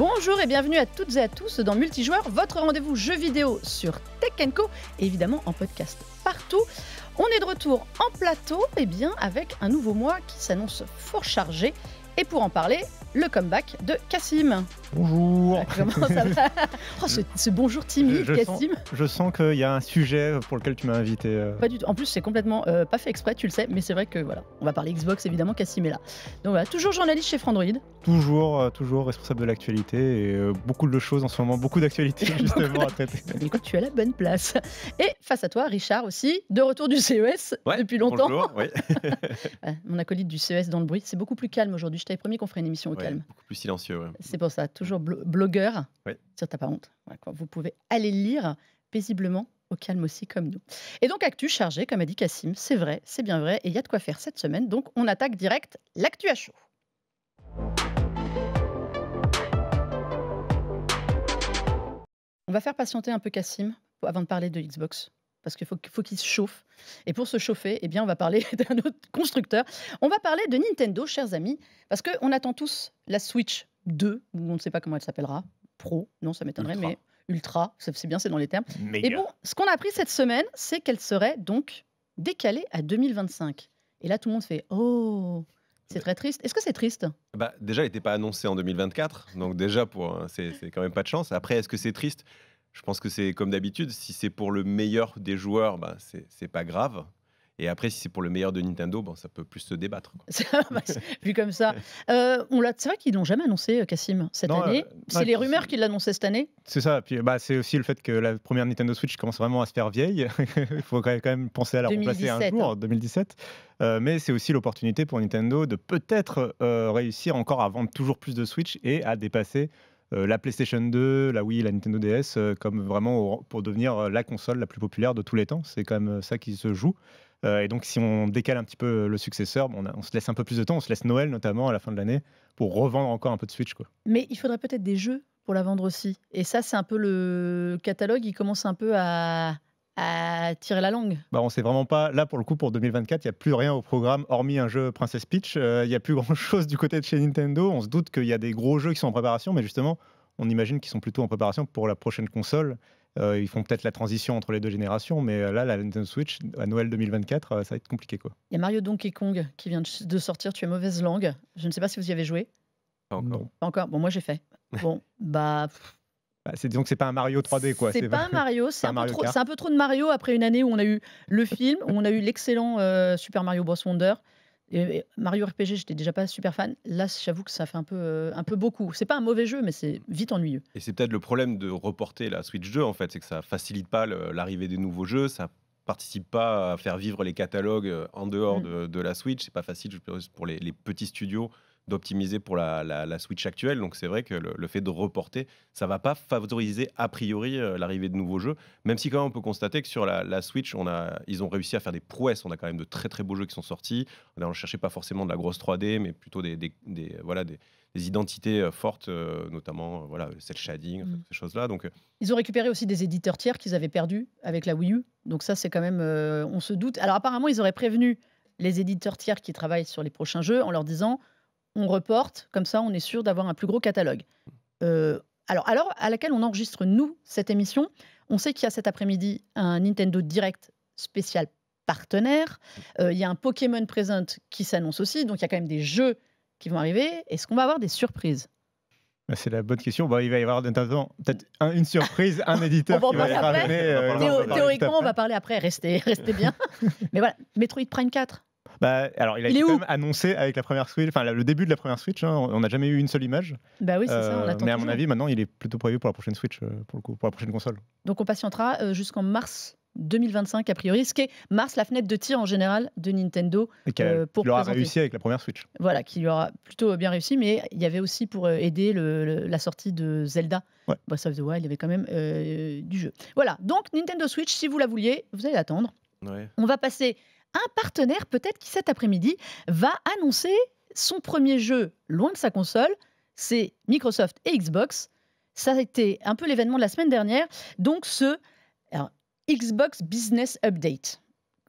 Bonjour et bienvenue à toutes et à tous dans Multijoueur, votre rendez-vous jeu vidéo sur Tech Co et évidemment en podcast partout. On est de retour en plateau et eh bien avec un nouveau mois qui s'annonce fort chargé et pour en parler, le comeback de Cassim. Bonjour. Comment ça va oh, ce, bonjour timide, je, je Sens, je sens qu'il y a un sujet pour lequel tu m'as invité. Euh. Pas du tout. En plus, c'est complètement euh, pas fait exprès, tu le sais, mais c'est vrai que voilà, on va parler Xbox évidemment. Cassim est là. Donc voilà, toujours journaliste chez Frandroid. Toujours, euh, toujours responsable de l'actualité et beaucoup de choses en ce moment, beaucoup d'actualités justement à traiter. tu es à la bonne place. Et face à toi, Richard aussi, de retour du CES depuis longtemps. Bonjour, Mon acolyte du CES dans le bruit, c'est beaucoup plus calme aujourd'hui. Je t'avais promis qu'on ferait une émission au calme. Beaucoup plus silencieux. oui. C'est pour ça toujours blogueur. si tu T'as pas honte. Vous pouvez aller lire paisiblement au calme aussi comme nous. Et donc actu chargé, comme a dit Cassim, c'est vrai, c'est bien vrai, et il y a de quoi faire cette semaine, donc on attaque direct l'actu à chaud. On va faire patienter un peu Cassim avant de parler de Xbox. Parce qu'il faut, faut qu'il se chauffe. Et pour se chauffer, eh bien, on va parler d'un autre constructeur. On va parler de Nintendo, chers amis, parce qu'on attend tous la Switch 2, on ne sait pas comment elle s'appellera, Pro, non, ça m'étonnerait, mais Ultra, c'est bien, c'est dans les termes. Et bon, ce qu'on a appris cette semaine, c'est qu'elle serait donc décalée à 2025. Et là, tout le monde fait Oh c'est très triste. Est-ce que c'est triste bah, Déjà, elle n'était pas annoncée en 2024. Donc, déjà, pour hein, c'est quand même pas de chance. Après, est-ce que c'est triste Je pense que c'est comme d'habitude. Si c'est pour le meilleur des joueurs, bah, c'est pas grave. Et après, si c'est pour le meilleur de Nintendo, bon, ça peut plus se débattre. Vu comme ça. Euh, on l'a, c'est vrai qu'ils l'ont jamais annoncé, euh, Cassim, cette année. Euh, c'est les rumeurs qu'ils l'annonçaient cette année. C'est ça. Puis, bah, c'est aussi le fait que la première Nintendo Switch commence vraiment à se faire vieille. Il faut quand même penser à la remplacer un jour, en 2017. mais c'est aussi l'opportunité pour Nintendo de peut-être réussir encore à vendre toujours plus de Switch et à dépasser la PlayStation 2, la Wii, la Nintendo DS, comme vraiment pour devenir la console la plus populaire de tous les temps. C'est quand même ça qui se joue. Euh, et donc, si on décale un petit peu le successeur, on, se laisse un peu plus de temps, on se laisse Noël notamment à la fin de l'année pour revendre encore un peu de Switch. Quoi. Mais il faudrait peut-être des jeux pour la vendre aussi. Et ça, c'est un peu le catalogue, il commence un peu à, tirer la langue. Bah, on sait vraiment pas. Là, pour le coup, pour 2024, il n'y a plus rien au programme, hormis un jeu Princess Peach. Euh, il y n'y a plus grand-chose du côté de chez Nintendo. On se doute qu'il y a des gros jeux qui sont en préparation, mais justement, on imagine qu'ils sont plutôt en préparation pour la prochaine console. Euh, ils font peut-être la transition entre les deux générations, mais euh, là, la Nintendo Switch, à Noël 2024, euh, ça va être compliqué. Quoi. Il y a Mario Donkey Kong qui vient de sortir, tu es mauvaise langue. Je ne sais pas si vous y avez joué. Pas encore. Pas encore. Bon, moi j'ai fait. Bon, bah, bah. c'est disons que c'est pas un Mario 3D quoi. C'est pas un Mario, c'est un, peu trop de Mario après une année où on a eu le film, où on a eu l'excellent Super Mario Bros Wonder. Mario RPG, j'étais déjà pas super fan. Là, j'avoue que ça fait un peu, euh, un peu beaucoup. C'est pas un mauvais jeu, mais c'est vite ennuyeux. Et c'est peut-être le problème de reporter la Switch 2, en fait, c'est que ça facilite pas l'arrivée des nouveaux jeux, ça participe pas à faire vivre les catalogues euh, en dehors mmh. de, la Switch. C'est pas facile pour les petits studios d'optimiser pour la, Switch actuelle. Donc c'est vrai que le, fait de reporter, ça va pas favoriser a priori euh, l'arrivée de nouveaux jeux, même si quand même on peut constater que sur la, la, Switch, on a, ils ont réussi à faire des prouesses. On a quand même de très très beaux jeux qui sont sortis. On ne cherchait pas forcément de la grosse 3D, mais plutôt des, voilà, des, identités euh, fortes, euh, notamment voilà, celle shading, mm. ces choses-là. Donc, ils ont récupéré aussi des éditeurs tiers qu'ils avaient perdus avec la Wii U. Donc ça, c'est quand même, on se doute. Alors apparemment, ils auraient prévenu les éditeurs tiers qui travaillent sur les prochains jeux en leur disant on reporte, comme ça on est sûr d'avoir un plus gros catalogue. Euh, alors, à laquelle on enregistre, nous, cette émission, on sait qu'il y a cet après-midi un Nintendo Direct spécial partenaire, euh, il y a un Pokémon Present qui s'annonce aussi, donc il y a quand même des jeux qui vont arriver. Est-ce qu'on va avoir des surprises bah, c'est la bonne question. Bah, il va y avoir peut-être une surprise, un éditeur on va Théoriquement, on va parler après. Restez, restez bien. Mais voilà, Metroid Prime 4. Bah, alors, il a été annoncé avec la première Switch, enfin le début de la première Switch. Hein. on n'a jamais eu une seule image. Bah oui, euh, mais à mon avis, maintenant, il est plutôt prévu pour la prochaine Switch, euh, pour pour la prochaine console. Donc on patientera euh, jusqu'en mars 2025 a priori, ce qui est mars la fenêtre de tir en général de Nintendo pour aura réussi avec la première Switch. Voilà, qui lui aura plutôt bien réussi, mais il y avait aussi pour aider la sortie de Zelda Breath of the Wild, il y avait quand même du jeu. Voilà, donc Nintendo Switch, si vous la vouliez, vous allez attendre. On va passer un partenaire peut-être qui cet après-midi va annoncer son premier jeu loin de sa console, c'est Microsoft et Xbox. Ça a été un peu l'événement de la semaine dernière, donc ce Xbox Business Update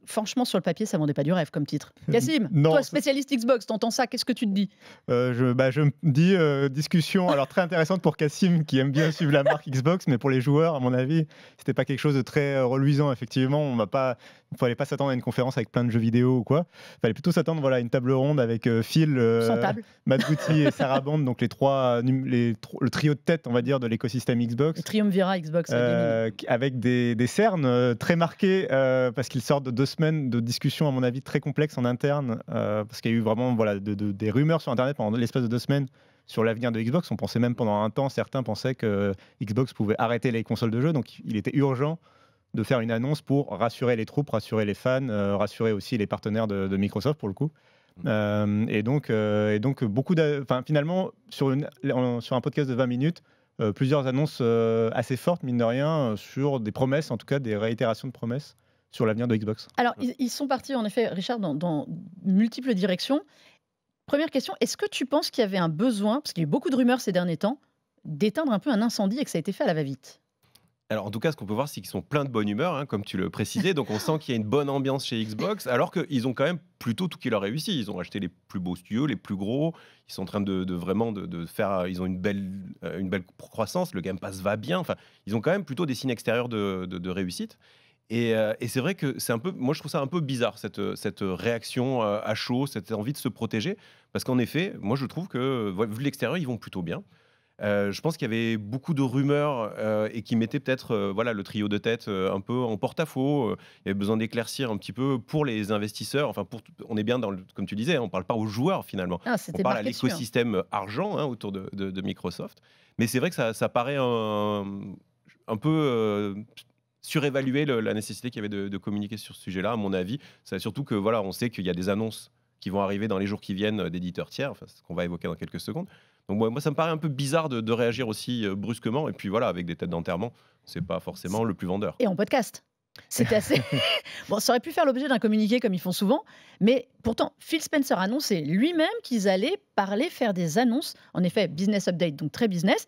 franchement, sur le papier, ça vendait pas du rêve comme titre. Cassim, toi, spécialiste Xbox, t'entends ça, qu'est-ce que tu te dis euh, bah, je, me dis euh, discussion, alors très intéressante pour Cassim, qui aime bien suivre la marque Xbox, mais pour les joueurs, à mon avis, c'était pas quelque chose de très euh, reluisant, effectivement. On va pas, fallait pas s'attendre à une conférence avec plein de jeux vidéo ou quoi. fallait plutôt s'attendre voilà, à une table ronde avec Phil, Matt et Sarah Band, donc les trois, les, le trio de tête, on va dire, de l'écosystème Xbox. Le triumvirat Xbox. avec des, cernes très marquées, parce qu'ils sortent deux semaines de discussions, à mon avis, très complexes en interne, euh, parce qu'il y a eu vraiment voilà, des rumeurs sur Internet pendant l'espace de deux semaines sur l'avenir de Xbox. On pensait même pendant un temps, certains pensaient que Xbox pouvait arrêter les consoles de jeu, donc il était urgent de faire une annonce pour rassurer les troupes, rassurer les fans, euh, rassurer aussi les partenaires de, Microsoft pour le coup. Mm. Euh, et, donc, et donc, beaucoup finalement, sur, sur un podcast de 20 minutes, plusieurs annonces assez fortes, mine de rien, sur des promesses, en tout cas des réitérations de promesses sur l'avenir de Xbox Alors, ils, sont partis, en effet, Richard, dans, multiples directions. Première question, est-ce que tu penses qu'il y avait un besoin, parce qu'il y a eu beaucoup de rumeurs ces derniers temps, d'éteindre un peu un incendie et que ça a été fait à la va-vite alors en tout cas, ce qu'on peut voir, c'est qu'ils sont pleins de bonne humeur, hein, comme tu le précisais. Donc on sent qu'il y a une bonne ambiance chez Xbox, alors qu'ils ont quand même plutôt tout qui leur réussi. Ils ont acheté les plus beaux studios, les plus gros. Ils sont en train de, vraiment de, faire. Euh, ils ont une belle, euh, une belle croissance. Le Game Pass va bien. Enfin, ils ont quand même plutôt des signes extérieurs de réussite. Euh, et, c'est vrai que c'est un peu, moi je trouve ça un peu bizarre cette, euh, cette euh, réaction à chaud, cette envie de se protéger, parce qu'en effet, moi je trouve que vu de l'extérieur, ils vont plutôt bien. je pense qu'il y avait beaucoup de rumeurs et qui mettaient peut-être voilà, le trio de tête un peu en porte-à-faux. il y avait besoin d'éclaircir un petit peu pour les investisseurs. Enfin, pour on est bien dans, le, comme tu disais, hein, on ne parle pas aux joueurs finalement. Ah, on parle à hein. l'écosystème argent hein, autour de, Microsoft. Mais c'est vrai que ça, paraît un, un peu surévaluer la nécessité qu'il y avait de, communiquer sur ce sujet-là, à mon avis. C'est surtout que voilà, on sait qu'il y a des annonces qui vont arriver dans les jours qui viennent euh, d'éditeurs tiers, ce qu'on va évoquer dans quelques secondes. Donc moi, ça me paraît un peu bizarre de, réagir aussi euh, brusquement. Et puis voilà, avec des têtes d'enterrement, c'est pas forcément le plus vendeur. Et en podcast. C'est assez. bon, ça aurait pu faire l'objet d'un communiqué comme ils font souvent, mais pourtant, Phil Spencer annonçait lui-même qu'ils allaient parler, faire des annonces. En effet, business update, donc très business,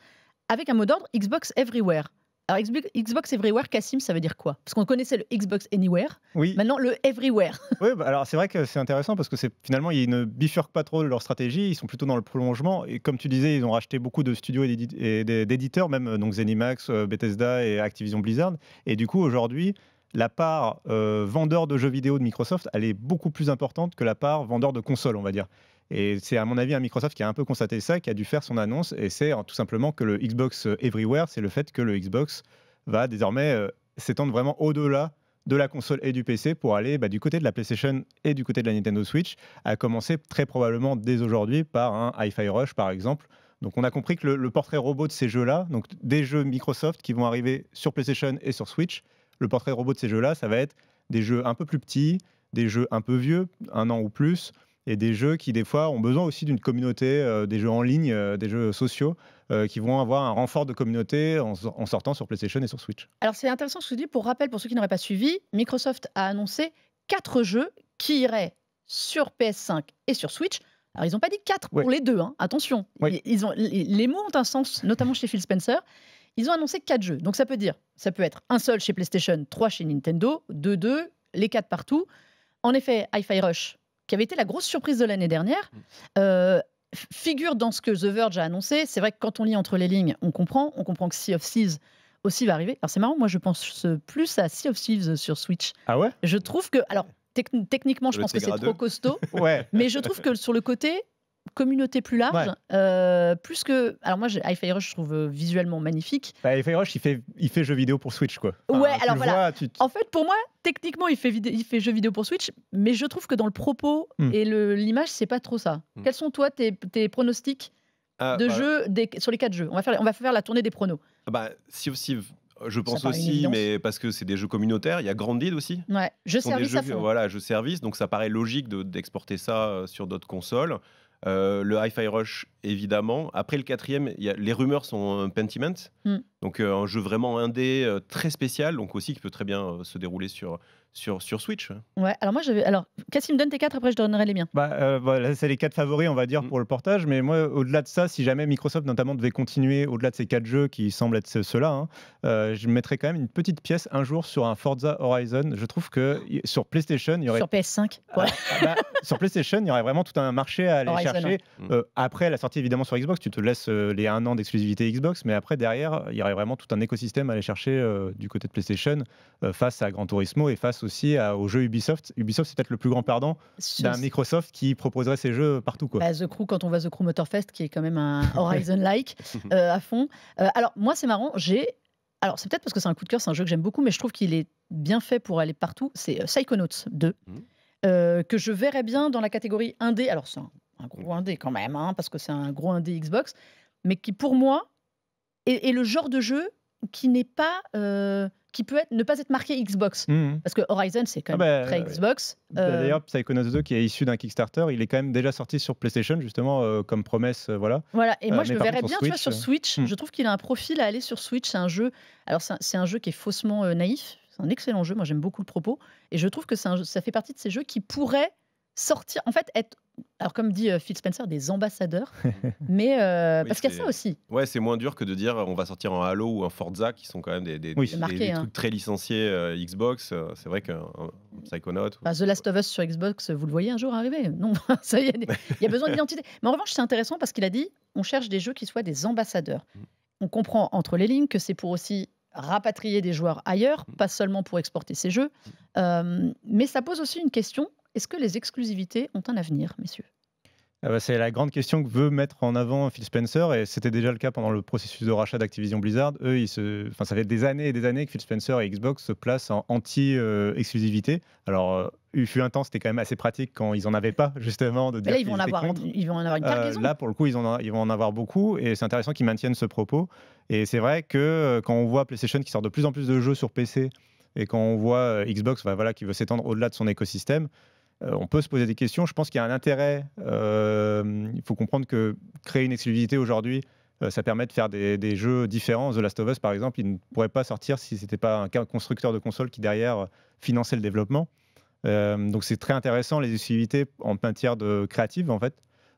avec un mot d'ordre Xbox Everywhere. Alors Xbox Everywhere, Cassim, ça veut dire quoi Parce qu'on connaissait le Xbox Anywhere. Oui. Maintenant le Everywhere. Oui, bah, alors c'est vrai que c'est intéressant parce que c'est finalement ils ne bifurquent pas trop leur stratégie. Ils sont plutôt dans le prolongement. Et comme tu disais, ils ont racheté beaucoup de studios et d'éditeurs, même euh, donc ZeniMax, euh, Bethesda et Activision Blizzard. Et du coup aujourd'hui, la part euh, vendeur de jeux vidéo de Microsoft, elle est beaucoup plus importante que la part vendeur de consoles, on va dire. Et c'est à mon avis un Microsoft qui a un peu constaté ça, qui a dû faire son annonce. Et c'est tout simplement que le Xbox euh, Everywhere, c'est le fait que le Xbox va désormais euh, s'étendre vraiment au-delà de la console et du PC pour aller bah, du côté de la PlayStation et du côté de la Nintendo Switch, à commencer très probablement dès aujourd'hui par un Hi-Fi Rush par exemple. Donc on a compris que le, le portrait robot de ces jeux-là, donc des jeux Microsoft qui vont arriver sur PlayStation et sur Switch, le portrait robot de ces jeux-là, ça va être des jeux un peu plus petits, des jeux un peu vieux, un an ou plus, et des jeux qui des fois ont besoin aussi d'une communauté, euh, des jeux en ligne, euh, des jeux sociaux. Euh, qui vont avoir un renfort de communauté en, sortant sur PlayStation et sur Switch. Alors c'est intéressant ce que tu dis, pour rappel pour ceux qui n'auraient pas suivi, Microsoft a annoncé quatre jeux qui iraient sur PS5 et sur Switch. Alors ils n'ont pas dit quatre pour les deux, hein. attention, les mots ont un sens, notamment chez Phil Spencer. Ils ont annoncé quatre jeux, donc ça peut dire, ça peut être un seul chez PlayStation, trois chez Nintendo, deux, deux, les quatre partout. En effet, Hi-Fi Rush, qui avait été la grosse surprise de l'année dernière, mm. euh, figure dans ce que The Verge a annoncé. C'est vrai que quand on lit entre les lignes, on comprend. On comprend que Sea of Thieves aussi va arriver. Alors c'est marrant, moi je pense plus à Sea of Thieves sur Switch. Ah ouais Je trouve que... Alors, techniquement, je pense que c'est trop costaud. ouais. Mais je trouve que sur le côté, communauté plus large, euh, plus que. Alors moi, hi Rush, je trouve visuellement magnifique. Bah, hi Rush, il fait, il fait jeu vidéo pour Switch, quoi. ouais, alors voilà. En fait, pour moi, techniquement, il fait, il fait jeu vidéo pour Switch, mais je trouve que dans le propos hmm. et l'image, c'est pas trop ça. Hmm. Quels sont, toi, tes, pronostics ah, de bah, jeux sur les quatre jeux on va, faire, on va faire la tournée des pronos. Ah bah, si aussi. Je pense aussi, mais parce que c'est des jeux communautaires. Il y a Grand aussi. Ouais, je service. à Voilà, je service. Donc ça paraît logique d'exporter ça euh, sur d'autres consoles. Euh, le Hi-Fi Rush, évidemment. Après le quatrième, y a, les rumeurs sont euh, Pentiment. Hmm. Donc euh, un jeu vraiment indé, très spécial, donc aussi qui peut très bien se dérouler sur, sur, sur Switch. Ouais, alors moi j'avais. Alors, Cassim, donne tes 4, après je donnerai les miens. Bah, euh, voilà, c'est les quatre favoris, on va dire, mm. pour le portage. Mais moi, au-delà de ça, si jamais Microsoft notamment devait continuer au-delà de ces quatre jeux qui semblent être ceux-là, hein, euh, je mettrais quand même une petite pièce un jour sur un Forza Horizon. Je trouve que sur PlayStation, il y aurait. Sur PS5 ah, ah, bah, Sur PlayStation, il y aurait vraiment tout un marché à aller chercher. Hein. Euh, après la sortie évidemment sur Xbox, tu te laisses les 1 an d'exclusivité Xbox, mais après, derrière, il y aurait vraiment tout un écosystème à aller chercher du côté de PlayStation face à Gran Turismo et face aussi à, aux jeux Ubisoft. Ubisoft, c'est peut-être le plus grand perdant d'un Microsoft qui proposerait ses jeux partout. Quoi. Bah, The Crew, quand on voit The Crew Motorfest, qui est quand même un Horizon-like euh, à fond. Euh, alors, moi, c'est marrant, j'ai. Alors, c'est peut-être parce que c'est un coup de cœur, c'est un jeu que j'aime beaucoup, mais je trouve qu'il est bien fait pour aller partout. C'est euh, Psychonauts 2, mmh. que je verrais bien dans la catégorie 1D. Alors, c'est un, gros 1D mmh. quand même, hein, parce que c'est un gros 1D Xbox, mais qui, pour moi, est, est le genre de jeu qui n'est pas qui peut être, ne pas être marqué Xbox. Mmh, mmh. Parce que Horizon, c'est quand ah même bah, très euh, Xbox. Bah, euh, d'ailleurs, Psychonauts 2, qui est issu d'un Kickstarter, il est quand même déjà sorti sur PlayStation, justement, euh, comme promesse. voilà. voilà, et moi, je le verrais bien, tu vois, sur Switch. Hmm. Je trouve qu'il a un profil à aller sur Switch. C'est un jeu. Alors, c'est un, jeu qui est faussement naïf. C'est un excellent jeu. Moi, j'aime beaucoup le propos. Et je trouve que ça fait partie de ces jeux qui pourraient sortir, en fait, être alors comme dit euh, Phil Spencer, des ambassadeurs, mais euh, parce qu'il y a ça aussi. Ouais, c'est moins dur que de dire on va sortir un Halo ou un Forza qui sont quand même des, hein. trucs très licenciés euh, Xbox. c'est vrai que Psychonaut. The Last of Us sur Xbox, vous le voyez un jour arriver Non, il y, y, a besoin d'identité. Mais en revanche, c'est intéressant parce qu'il a dit on cherche des jeux qui soient des ambassadeurs. Mm. On comprend entre les lignes que c'est pour aussi rapatrier des joueurs ailleurs, mm. pas seulement pour exporter ces jeux. Mm. mais ça pose aussi une question est-ce que les exclusivités ont un avenir, messieurs ah bah, c'est la grande question que veut mettre en avant Phil Spencer, et c'était déjà le cas pendant le processus de rachat d'Activision Blizzard. Eux, se... enfin, ça fait des années et des années que Phil Spencer et Xbox se placent en anti-exclusivité. Alors, euh, il fut un temps, c'était quand même assez pratique quand ils n'en avaient pas, justement, de là, ils, vont, en avoir, ils vont en avoir une euh, Là, pour le coup, ils, ils vont en avoir beaucoup, et c'est intéressant qu'ils maintiennent ce propos. Et c'est vrai que euh, quand on voit PlayStation qui sort de plus en plus de jeux sur PC, et quand on voit Xbox bah, voilà, qui veut s'étendre au-delà de son écosystème, euh, on peut se poser des questions. Je pense qu'il y a un intérêt. Euh, il faut comprendre que créer une exclusivité aujourd'hui, euh, ça permet de faire des, jeux différents. The Last of Us, par exemple, il ne pourrait pas sortir si ce n'était pas un constructeur de console qui, derrière, finançait le développement. donc, c'est très intéressant, les exclusivités en matière de créative, en fait.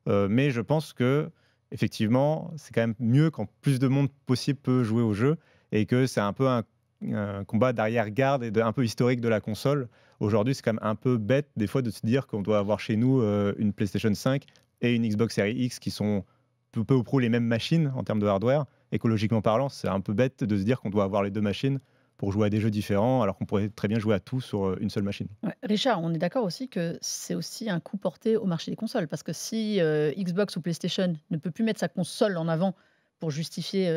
mais je pense que, effectivement, c'est quand même mieux quand plus de monde possible peut jouer au jeu et que c'est un peu un, combat d'arrière-garde et un peu historique de la console. Aujourd'hui, c'est quand même un peu bête des fois de se dire qu'on doit avoir chez nous euh, une PlayStation 5 et une Xbox Series X qui sont peu, ou prou les mêmes machines en termes de hardware. Écologiquement parlant, c'est un peu bête de se dire qu'on doit avoir les deux machines pour jouer à des jeux différents, alors qu'on pourrait très bien jouer à tout sur euh, une seule machine. Richard, on est d'accord aussi que c'est aussi un coup porté au marché des consoles, parce que si euh, Xbox ou PlayStation ne peut plus mettre sa console en avant pour justifier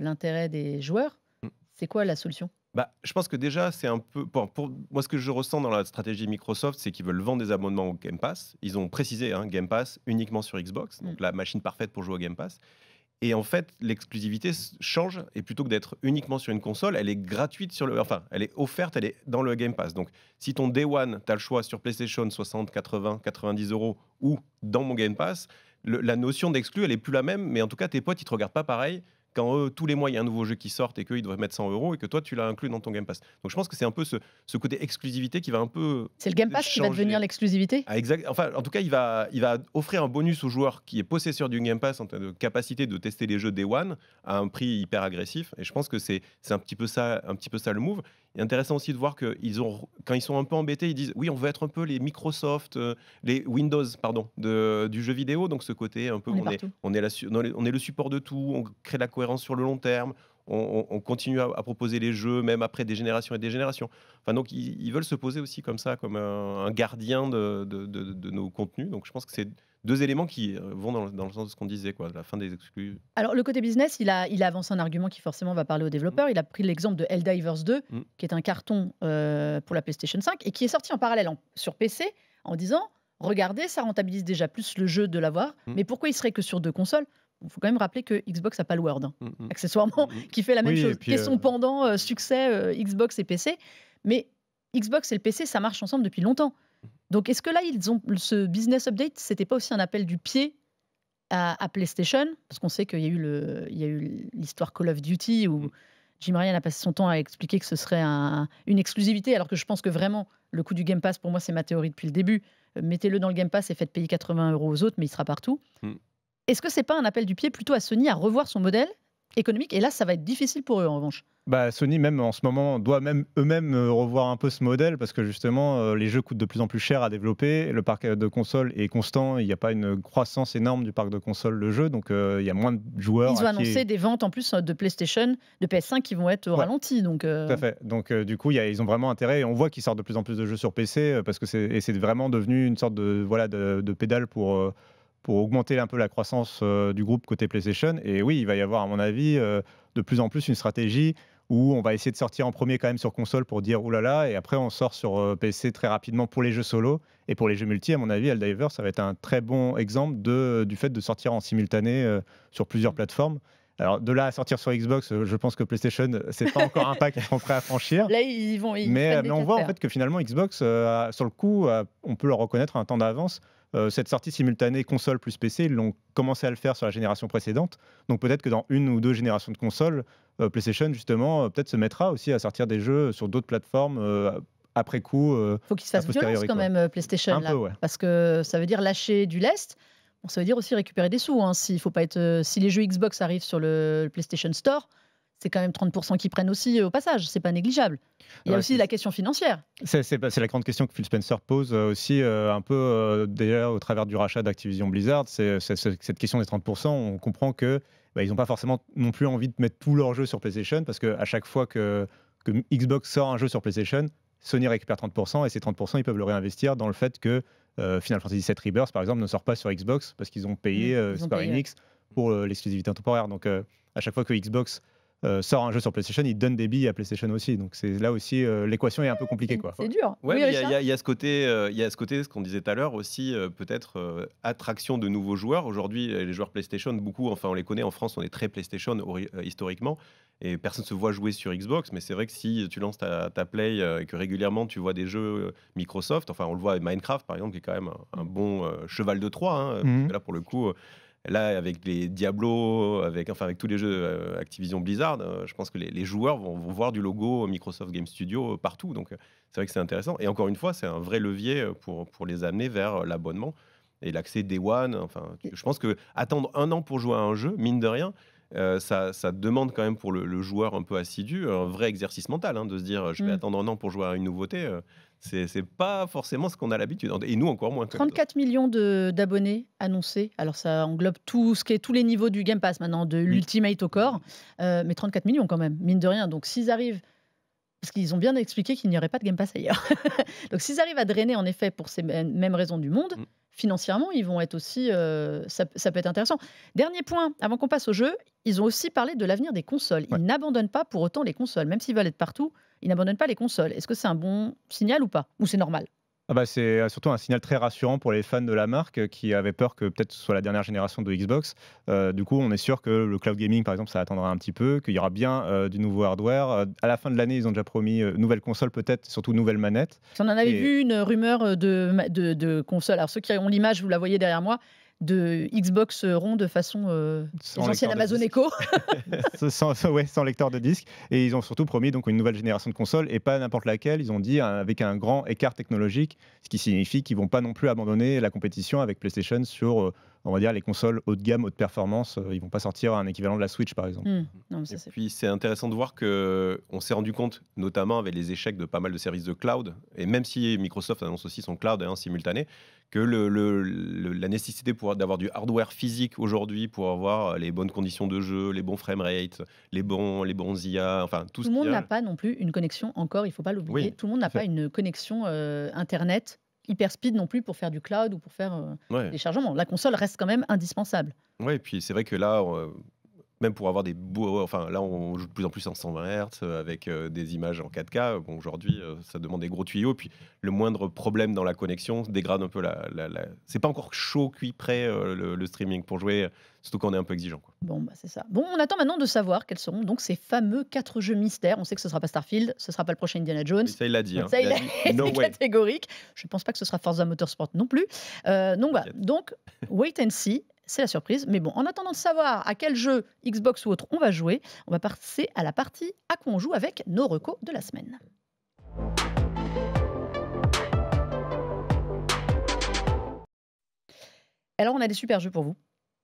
l'intérêt des joueurs, mm. c'est quoi la solution bah, je pense que déjà, c'est un peu. pour moi, ce que je ressens dans la stratégie Microsoft, c'est qu'ils veulent vendre des abonnements au Game Pass. Ils ont précisé hein, Game Pass uniquement sur Xbox, donc mm. la machine parfaite pour jouer au Game Pass. Et en fait, l'exclusivité change. Et plutôt que d'être uniquement sur une console, elle est gratuite sur le. Enfin, elle est offerte, elle est dans le Game Pass. Donc, si ton Day One, tu as le choix sur PlayStation 60, 80, 90 euros ou dans mon Game Pass, la notion d'exclu, elle est plus la même. Mais en tout cas, tes potes, ils te regardent pas pareil quand tous les mois, il y a un nouveau jeu qui sort et qu'ils doivent mettre 100 euros et que toi, tu l'as inclus dans ton Game Pass. Donc je pense que c'est un peu ce, côté exclusivité qui va un peu. C'est le Game Pass qui va devenir l'exclusivité ah, exact, Enfin, en tout cas, il va, il va offrir un bonus au joueur qui est possesseur du Game Pass en termes de capacité de tester les jeux Day One à un prix hyper agressif. Et je pense que c'est un, un petit peu ça le move est intéressant aussi de voir que ils ont, quand ils sont un peu embêtés, ils disent oui, on veut être un peu les Microsoft, euh, les Windows, pardon, de, du jeu vidéo. Donc ce côté un peu, on, est, on, est, on est, le support de tout, on crée de la cohérence sur le long terme. On, continue à, proposer les jeux, même après des générations et des générations. Enfin, donc, ils, veulent se poser aussi comme ça, comme un, gardien de, de, de nos contenus. Donc, je pense que c'est deux éléments qui euh, vont dans le, sens de ce qu'on disait, quoi, la fin des exclus. Alors, le côté business, il a, avancé un argument qui forcément va parler aux développeurs. Mm. Il a pris l'exemple de Helldivers 2, mm. qui est un carton euh, pour la PlayStation 5 et qui est sorti en parallèle sur PC en disant Regardez, ça rentabilise déjà plus le jeu de l'avoir, mm. mais pourquoi il serait que sur deux consoles il faut quand même rappeler que Xbox n'a pas le Word, hein. accessoirement, qui fait la même chose. Qui est son pendant euh, succès Xbox et PC Mais Xbox et le PC, ça marche ensemble depuis longtemps. Donc, est-ce que là, ils ont ce business update, c'était pas aussi un appel du pied à, PlayStation Parce qu'on sait qu'il y a eu le, il y eu l'histoire Call of Duty où mm. Jim Ryan a passé son temps à expliquer que ce serait une exclusivité, alors que je pense que vraiment, le coût du Game Pass, pour moi, c'est ma théorie depuis le début. Euh, mettez-le dans le Game Pass et faites payer 80 euros aux autres, mais il sera partout. Mm. Est-ce que c'est pas un appel du pied plutôt à Sony à revoir son modèle économique. Et là, ça va être difficile pour eux, en revanche. Bah, Sony, même en ce moment, doit même eux-mêmes euh, revoir un peu ce modèle parce que justement, euh, les jeux coûtent de plus en plus cher à développer. Le parc de consoles est constant. Il n'y a pas une croissance énorme du parc de consoles de jeux, donc euh, il y a moins de joueurs. Ils ont annoncé des ventes en plus de PlayStation, de PS5 qui vont être au ralenti. Donc, Tout à fait. Donc, du coup, ils ont vraiment intérêt. Et on voit qu'ils sortent de plus en plus de jeux sur PC parce que c'est vraiment devenu une sorte de, voilà, de, de pédale pour pour augmenter un peu la croissance euh, du groupe côté PlayStation. Et oui, il va y avoir, à mon avis, euh, de plus en plus une stratégie où on va essayer de sortir en premier quand même sur console pour dire oulala, là là, et après on sort sur euh, PC très rapidement pour les jeux solo. Et pour les jeux multi, à mon avis, Eldiver, ça va être un très bon exemple de, du fait de sortir en simultané sur plusieurs plateformes. Alors de là à sortir sur Xbox, je pense que PlayStation, c'est pas encore un pas qu'ils sont prêts à franchir. ils vont. mais, mais on voit en fait que finalement Xbox, sur le coup, on peut leur reconnaître un temps d'avance euh, cette sortie simultanée console plus PC, ils l'ont commencé à le faire sur la génération précédente. Donc peut-être que dans une ou deux générations de consoles, euh, PlayStation justement euh, peut-être se mettra aussi à sortir des jeux sur d'autres plateformes après coup. Il faut qu'ils se fassent violence quand même PlayStation parce que ça veut dire lâcher du lest. Bon, ça veut dire aussi récupérer des sous. Hein. Si, faut pas être, si les jeux Xbox arrivent sur le PlayStation Store, c'est quand même 30% qui prennent aussi euh, au passage, c'est pas négligeable. Il y a aussi la question financière. Bah, c'est la grande question que Phil Spencer pose euh, aussi, euh, un peu déjà au travers du rachat d'Activision Blizzard, c'est cette question des 30%, on comprend que bah, ils n'ont pas forcément non plus envie de mettre tous leurs jeux sur PlayStation, parce qu'à chaque fois que, Xbox sort un jeu sur PlayStation, Sony récupère 30%, et ces 30%, ils peuvent le réinvestir dans le fait que Final Fantasy VII Rebirth, par exemple, ne sort pas sur Xbox, parce qu'ils ont payé mmh, Square Enix pour l'exclusivité temporaire. Donc à chaque fois que Xbox euh, sort un jeu sur PlayStation, il donne des billes à PlayStation aussi. Donc c'est là aussi euh, l'équation est un peu compliquée quoi. C'est dur. il y, a ce côté, euh, il y a ce côté, ce qu'on disait tout à l'heure aussi, peut-être attraction de nouveaux joueurs. Aujourd'hui, les joueurs PlayStation, beaucoup, enfin on les connaît en France, on est très PlayStation historiquement et personne se voit jouer sur Xbox. Mais c'est vrai que si tu lances ta, Play et que régulièrement tu vois des jeux Microsoft, enfin on le voit avec Minecraft par exemple, qui est quand même un, bon cheval de Troie. Hein, mmh. Là pour le coup, Là, avec les Diablo, avec, enfin, avec tous les jeux euh, Activision Blizzard, euh, je pense que les, joueurs vont, voir du logo Microsoft Game Studio euh, partout. Donc, c'est vrai que c'est intéressant. Et encore une fois, c'est un vrai levier pour, les amener vers l'abonnement et l'accès Day One. Enfin, je pense que attendre un an pour jouer à un jeu, mine de rien, euh, ça, demande quand même pour le, joueur un peu assidu un vrai exercice mental hein, de se dire je vais mm. attendre un an pour jouer à une nouveauté. Euh, c'est pas forcément ce qu'on a l'habitude. Et nous encore moins. 34 millions d'abonnés annoncés. Alors ça englobe tout ce qui est tous les niveaux du Game Pass maintenant, de l'Ultimate au corps. Euh, mais 34 millions quand même, mine de rien. Donc s'ils arrivent parce qu'ils ont bien expliqué qu'il n'y aurait pas de Game Pass ailleurs. Donc s'ils arrivent à drainer, en effet, pour ces mêmes raisons du monde, mm financièrement, ils vont être aussi. Euh, ça, peut être intéressant. Dernier point, avant qu'on passe au jeu, ils ont aussi parlé de l'avenir des consoles. Ils n'abandonnent pas pour autant les consoles, même s'ils veulent être partout. Ils n'abandonnent pas les consoles. Est-ce que c'est un bon signal ou pas Ou c'est normal ah bah, c'est euh, surtout un signal très rassurant pour les fans de la marque euh, qui avaient peur que peut-être ce soit la dernière génération de Xbox. Euh, du coup, on est sûr que le cloud gaming, par exemple, ça attendra un petit peu, qu'il y aura bien du nouveau hardware. à la fin de l'année, ils ont déjà promis une nouvelle console, peut-être, surtout nouvelle manette. on en avait vu une rumeur de, de console, alors ceux qui ont l'image, vous la voyez derrière moi, de Xbox rond de façon euh, les Amazon Echo. sans, sans lecteur de disque. Et ils ont surtout promis donc une nouvelle génération de consoles et pas n'importe laquelle. Ils ont dit avec un grand écart technologique, ce qui signifie qu'ils vont pas non plus abandonner la compétition avec PlayStation sur euh, on va dire, les consoles haut de gamme, haute performance, euh, ils vont pas sortir un équivalent de la Switch, par exemple. Hmm. et puis, c'est intéressant de voir que on s'est rendu compte, notamment avec les échecs de pas mal de services de cloud, et même si Microsoft annonce aussi son cloud hein, simultané, que la nécessité d'avoir du hardware physique aujourd'hui pour avoir les bonnes conditions de jeu, les bons frame rates, les bons, les bons IA, enfin tout, ce Tout le monde n'a pas non plus une connexion encore, il faut pas l'oublier. tout le monde n'a pas une connexion euh, Internet hyper speed non plus pour faire du cloud ou pour faire euh, des chargements. La console reste quand même indispensable. Oui, et puis c'est vrai que là, euh, même pour avoir des beaux. Enfin, là, on joue de plus en plus en 120 Hz euh, avec euh, des images en 4K. Bon, aujourd'hui, euh, ça demande des gros tuyaux. Puis le moindre problème dans la connexion dégrade un peu la. C'est pas encore chaud, cuit, prêt le, streaming pour jouer, surtout quand on est un peu exigeant. Bon, bah, c'est ça. Bon, on attend maintenant de savoir quels seront donc ces fameux quatre jeux mystères. On sait que ce sera pas Starfield, ce sera pas le prochain Indiana Jones. ça, il l'a dit. Hein. Ça, il c'est catégorique. Je pense pas que ce sera Forza Motorsport non plus. donc, bah, donc, wait and see c'est la surprise. Mais bon, en attendant de savoir à quel jeu Xbox ou autre on va jouer, on va passer à la partie à quoi on joue avec nos recos de la semaine. Alors, on a des super jeux pour vous,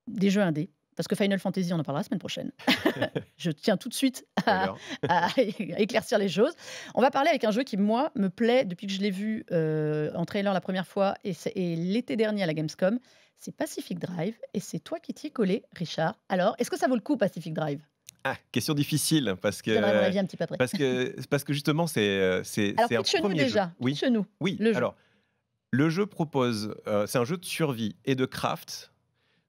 des jeux indés parce que Final Fantasy, on en parlera la semaine prochaine. je tiens tout de suite à, éclaircir les choses. On va parler avec un jeu qui, moi, me plaît depuis que je l'ai vu euh, en trailer la première fois et, l'été dernier à la Gamescom. C'est Pacific Drive et c'est toi qui t'y es collé, Richard. Alors, est-ce que ça vaut le coup, Pacific Drive ah, question difficile parce que un parce que parce que justement c'est euh, c'est un premier déjà jeu. oui chez nous oui le alors le jeu propose euh, c'est un jeu de survie et de craft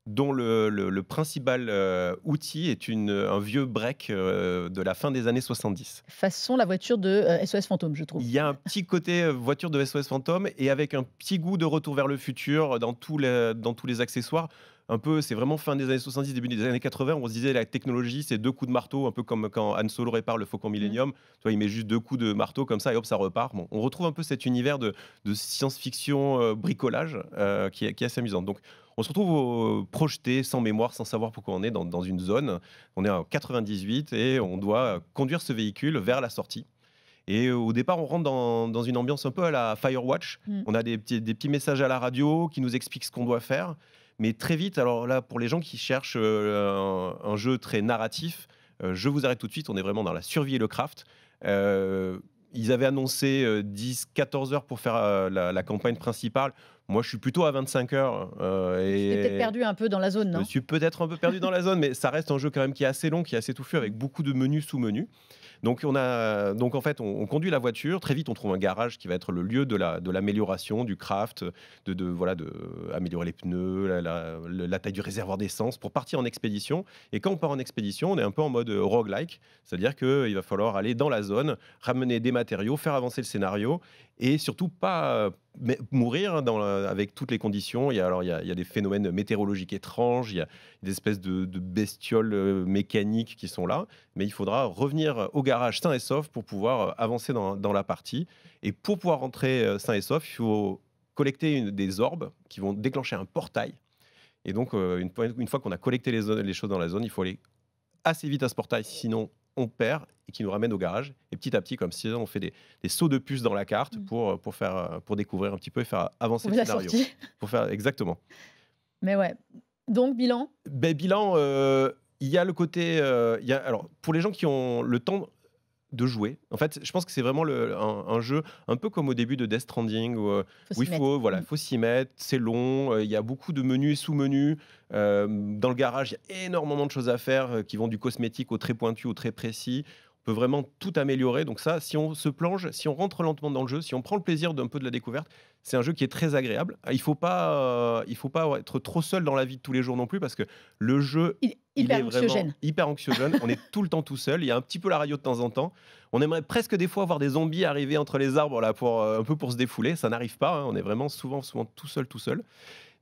dont le, principal euh, outil est un vieux break euh, de la fin des années 70. Façon la voiture de SOS euh, Fantôme, je trouve. Il y a un petit côté voiture de SOS Fantôme et avec un petit goût de retour vers le futur dans tous les accessoires un peu, c'est vraiment fin des années 70, début des années 80, on se disait la technologie, c'est deux coups de marteau, un peu comme quand Han Solo répare le Faucon mmh. Millennium. Toi, il met juste deux coups de marteau comme ça et hop, ça repart. on retrouve un peu cet univers de, science-fiction euh, bricolage euh, qui, est assez amusant. Donc, on se retrouve projeté, sans mémoire, sans savoir pourquoi on est dans, une zone. On est en 98 et on doit euh, conduire ce véhicule vers la sortie. Et au départ, on rentre dans, une ambiance un peu à la Firewatch. Mmh. On a des petits messages à la radio qui nous expliquent ce qu'on doit faire. Mais très vite, alors là, pour les gens qui cherchent euh, un, jeu très narratif, euh, je vous arrête tout de suite, on est vraiment dans la survie et le craft. Euh, ils avaient annoncé 10-14 heures pour faire la, campagne principale. Moi, je suis plutôt à 25 heures. Euh, et peut-être perdu un peu dans la zone, non Je suis peut-être un peu perdu dans la zone, mais ça reste un jeu quand même qui est assez long, qui est assez touffu, avec beaucoup de menus sous-menus. Donc, on a, donc en fait, on, conduit la voiture. Très vite, on trouve un garage qui va être le lieu de l'amélioration, la, de du craft, de, de, voilà, de améliorer les pneus, la, la taille du réservoir d'essence pour partir en expédition. Et quand on part en expédition, on est un peu en mode roguelike, c'est-à-dire qu'il va falloir aller dans la zone, ramener des matériaux, faire avancer le scénario et surtout pas euh, mourir hein, dans avec toutes les conditions. Il y, a, alors, il y, a, des phénomènes météorologiques étranges, il y a des espèces de, bestioles euh, mécaniques qui sont là, mais il faudra revenir au garage sain et sauf pour pouvoir euh, avancer dans, la partie. Et pour pouvoir rentrer sain et sauf, il faut collecter une, des orbes qui vont déclencher un portail. Et donc, une, une fois qu'on a collecté les, les choses dans la zone, il faut aller assez vite à ce portail, sinon on perd et qui nous ramène au garage. Et petit à petit, comme si on fait des, sauts de puce dans la carte mm. pour, pour, faire, euh, pour découvrir un petit peu et faire avancer le scénario. Pour faire, exactement. Mais ouais. Donc, bilan ben, Bilan, euh, il y a le côté. Euh, y alors, pour les gens qui ont le temps de jouer. En fait, je pense que c'est vraiment un, jeu un peu comme au début de Death Stranding où, euh, il faut, voilà, mm. faut s'y mettre, c'est long, euh, il y a beaucoup de menus et sous-menus. Euh, dans le garage, il y a énormément de choses à faire qui vont du cosmétique au très pointu, au très précis vraiment tout améliorer. Donc ça, si on se plonge, si on rentre lentement dans le jeu, si on prend le plaisir d'un peu de la découverte, c'est un jeu qui est très agréable. Ah, il faut pas, euh, il faut pas être trop seul dans la vie de tous les jours non plus parce que le jeu il, est vraiment hyper anxiogène. on est tout le temps tout seul. Il y a un petit peu la radio de temps en temps. On aimerait presque des fois voir des zombies arriver entre les arbres là pour euh, un peu pour se défouler. Ça n'arrive pas. Hein. On est vraiment souvent souvent tout seul tout seul.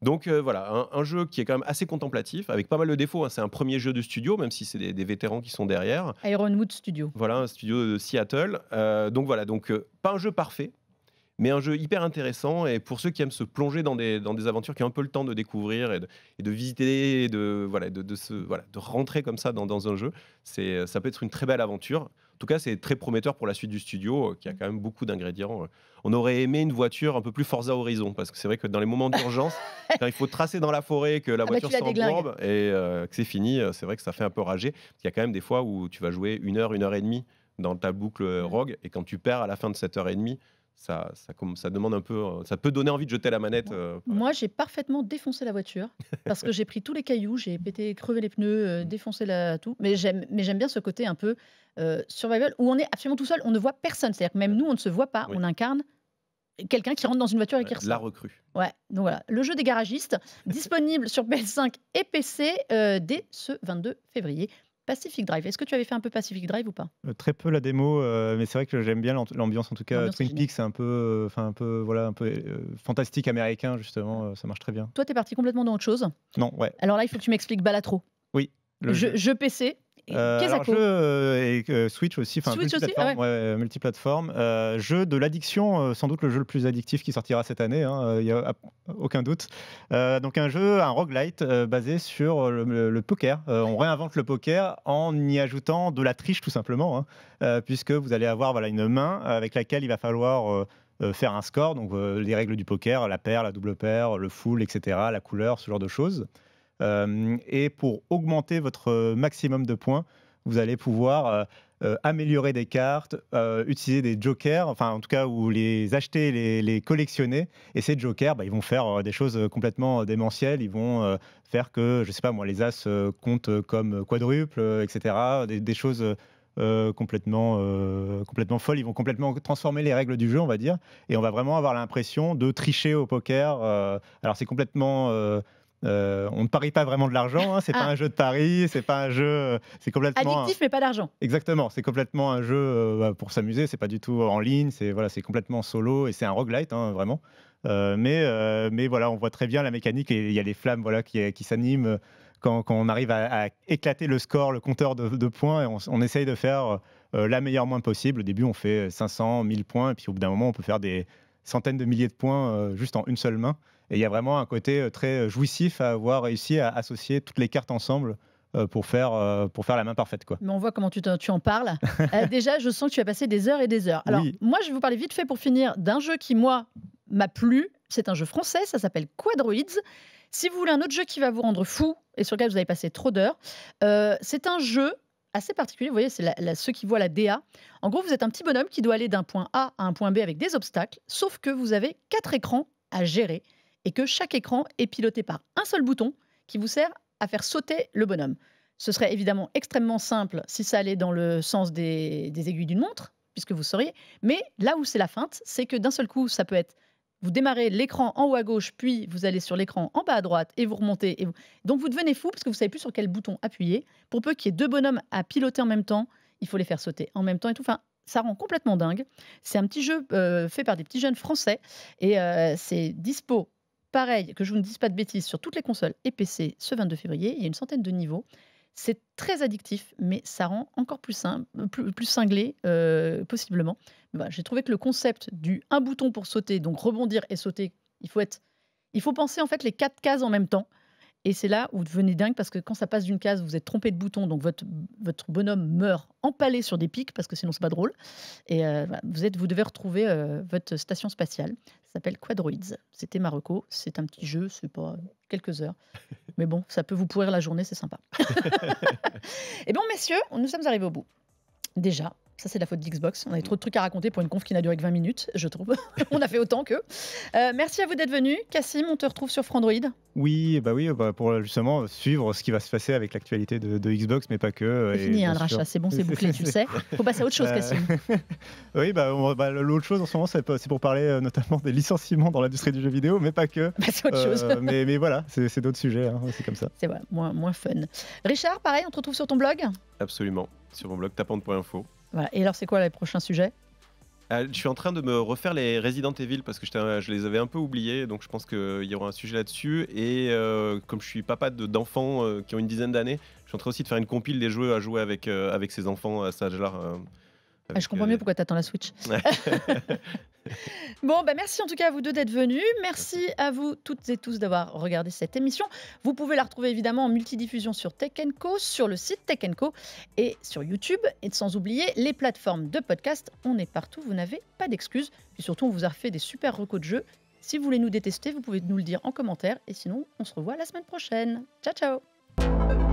Donc euh, voilà, un, jeu qui est quand même assez contemplatif, avec pas mal de défauts. Hein. C'est un premier jeu de studio, même si c'est des, vétérans qui sont derrière. Ironwood Studio. Voilà, un studio de Seattle. Euh, donc voilà, donc euh, pas un jeu parfait, mais un jeu hyper intéressant. Et pour ceux qui aiment se plonger dans des, aventures, qui ont un peu le temps de découvrir et de, visiter, de, rentrer comme ça dans, dans un jeu, ça peut être une très belle aventure. En tout cas, c'est très prometteur pour la suite du studio, euh, qui a mm. quand même beaucoup d'ingrédients. Euh. On aurait aimé une voiture un peu plus Forza Horizon, parce que c'est vrai que dans les moments d'urgence, quand il faut tracer dans la forêt, que la ah bah, voiture bah et euh, que c'est fini, c'est vrai que ça fait un peu rager. Il y a quand même des fois où tu vas jouer une heure, une heure et demie dans ta boucle mm. Rogue, et quand tu perds à la fin de cette heure et demie, ça, demande un peu, euh, ça peut donner envie de jeter la manette. Euh, Moi, j'ai parfaitement défoncé la voiture parce que j'ai pris tous les cailloux, j'ai pété, crevé les pneus, euh, mm. défoncé la tout. Mais j'aime, mais j'aime bien ce côté un peu survival où on est absolument tout seul, on ne voit personne. C'est-à-dire que même nous, on ne se voit pas, on incarne quelqu'un qui rentre dans une voiture et qui ressort. La recrue. Ouais, donc voilà, le jeu des garagistes disponible sur PS5 et PC dès ce 22 février. Pacific Drive. Est-ce que tu avais fait un peu Pacific Drive ou pas euh, Très peu la démo, euh, mais c'est vrai que j'aime bien l'ambiance en tout cas. Twin Peaks, c'est un peu, euh, enfin un peu, voilà, un peu fantastique américain justement. ça marche très bien. Toi, t'es parti complètement dans autre chose. Non, ouais. Alors là, il faut que tu m'expliques Balatro. Oui. je, PC euh, alors jeu euh, et Switch aussi, enfin multiplateforme, ah euh, jeu de l'addiction, sans doute le jeu le plus addictif qui sortira cette année, il hein, n'y a aucun doute. donc un jeu, un roguelite basé sur le, poker. on réinvente le poker en y ajoutant de la triche tout simplement, hein, puisque vous allez avoir voilà, une main avec laquelle il va falloir... faire un score, donc les règles du poker, la paire, la double paire, le full, etc., la couleur, ce genre de choses. Euh, et pour augmenter votre maximum de points, vous allez pouvoir euh, euh, améliorer des cartes, utiliser des jokers, enfin en tout cas ou les acheter, les, collectionner. Et ces jokers, bah, ils vont faire des choses complètement démentielles. Ils vont faire que, je sais pas moi, les as comptent comme quadruple, etc. Des, des choses complètement, complètement folles. Ils vont complètement transformer les règles du jeu, on va dire. Et on va vraiment avoir l'impression de tricher au poker. alors c'est complètement euh, on ne parie pas vraiment de l'argent, hein. c'est pas ah. un jeu de pari, c'est pas un jeu, euh, c'est complètement addictif mais pas d'argent. Exactement, c'est complètement un jeu euh, bah, pour s'amuser, c'est pas du tout en ligne, c'est voilà, c'est complètement solo et c'est un roguelite hein, vraiment. mais voilà, on voit très bien la mécanique et il y a les flammes voilà qui, s'animent quand, on arrive à, éclater le score, le compteur de, points et on, on, essaye de faire la meilleure moins possible. Au début, on fait 500, 1000 points et puis au bout d'un moment, on peut faire des centaines de milliers de points juste en une seule main. Et il y a vraiment un côté euh, très euh, jouissif à avoir réussi à associer toutes les cartes ensemble euh, pour faire, pour faire la main parfaite. Quoi. Mais on voit comment tu, en parles. déjà, je sens que tu as passé des heures et des heures. Alors, moi, je vais vous parler vite fait pour finir d'un jeu qui, moi, m'a plu. C'est un jeu français, ça s'appelle Quadroids. Si vous voulez un autre jeu qui va vous rendre fou et sur lequel vous avez passé trop d'heures, c'est un jeu assez particulier. Vous voyez, c'est ceux qui voient la DA. En gros, vous êtes un petit bonhomme qui doit aller d'un point A à un point B avec des obstacles, sauf que vous avez quatre écrans à gérer et que chaque écran est piloté par un seul bouton qui vous sert à faire sauter le bonhomme. Ce serait évidemment extrêmement simple si ça allait dans le sens des, aiguilles d'une montre, puisque vous sauriez. Mais là où c'est la feinte, c'est que d'un seul coup, ça peut être vous démarrez l'écran en haut à gauche, puis vous allez sur l'écran en bas à droite et vous remontez. Et vous... Donc vous devenez fou parce que vous savez plus sur quel bouton appuyer. Pour peu qu'il y ait deux bonhommes à piloter en même temps, il faut les faire sauter en même temps et tout. Enfin, ça rend complètement dingue. C'est un petit jeu euh, fait par des petits jeunes français et euh, c'est dispo Pareil, que je vous ne dise pas de bêtises, sur toutes les consoles et PC ce 22 février, il y a une centaine de niveaux. C'est très addictif, mais ça rend encore plus, simple, plus, cinglé, euh, possiblement. J'ai trouvé que le concept du un bouton pour sauter, donc rebondir et sauter, il faut, être, il faut penser en fait les quatre cases en même temps. Et c'est là où vous devenez dingue parce que quand ça passe d'une case, vous êtes trompé de bouton, donc votre, votre bonhomme meurt empalé sur des pics parce que sinon c'est pas drôle. Et euh, vous êtes, vous devez retrouver euh, votre station spatiale. Ça s'appelle Quadroids. C'était Marocco. C'est un petit jeu, c'est pas euh, quelques heures, mais bon, ça peut vous pourrir la journée, c'est sympa. et eh bon, messieurs, nous sommes arrivés au bout. Déjà, ça, c'est de la faute d'Xbox. On avait mm. trop de trucs à raconter pour une conf qui n'a duré que 20 minutes, je trouve. on a fait autant qu'eux. Euh, merci à vous d'être venus. Cassim, on te retrouve sur Frandroid. Oui, bah oui bah, pour euh, justement suivre ce qui va se passer avec l'actualité de, Xbox, mais pas que. C'est euh, fini, hein, le rachat, c'est bon, c'est bouclé, tu le sais. faut passer à autre chose, Cassim. oui, bah, bah, l'autre chose en ce moment, c'est pour parler notamment des licenciements dans l'industrie du jeu vidéo, mais pas que. c'est autre chose. mais, voilà, c'est d'autres sujets, hein, c'est comme ça. C'est moins, moins fun. Richard, pareil, on te retrouve sur ton blog Absolument, sur mon blog tapante.info. Et alors, c'est quoi les prochains sujets euh, je suis en train de me refaire les Resident Evil parce que je, les avais un peu oubliés, donc je pense qu'il euh, y aura un sujet là-dessus. Et euh, comme je suis papa d'enfants qui ont une dizaine d'années, je suis en train aussi de faire une compile des jeux à jouer avec, ces avec ses enfants à cet âge-là. Ah, je comprends mieux pourquoi tu attends la Switch. bon, bah merci en tout cas à vous deux d'être venus. Merci à vous toutes et tous d'avoir regardé cette émission. Vous pouvez la retrouver évidemment en multidiffusion sur Tech Co, sur le site Tech Co et sur YouTube. Et sans oublier les plateformes de podcast. On est partout, vous n'avez pas d'excuses. Et surtout, on vous a fait des super recos de jeux. Si vous voulez nous détester, vous pouvez nous le dire en commentaire. Et sinon, on se revoit la semaine prochaine. Ciao, ciao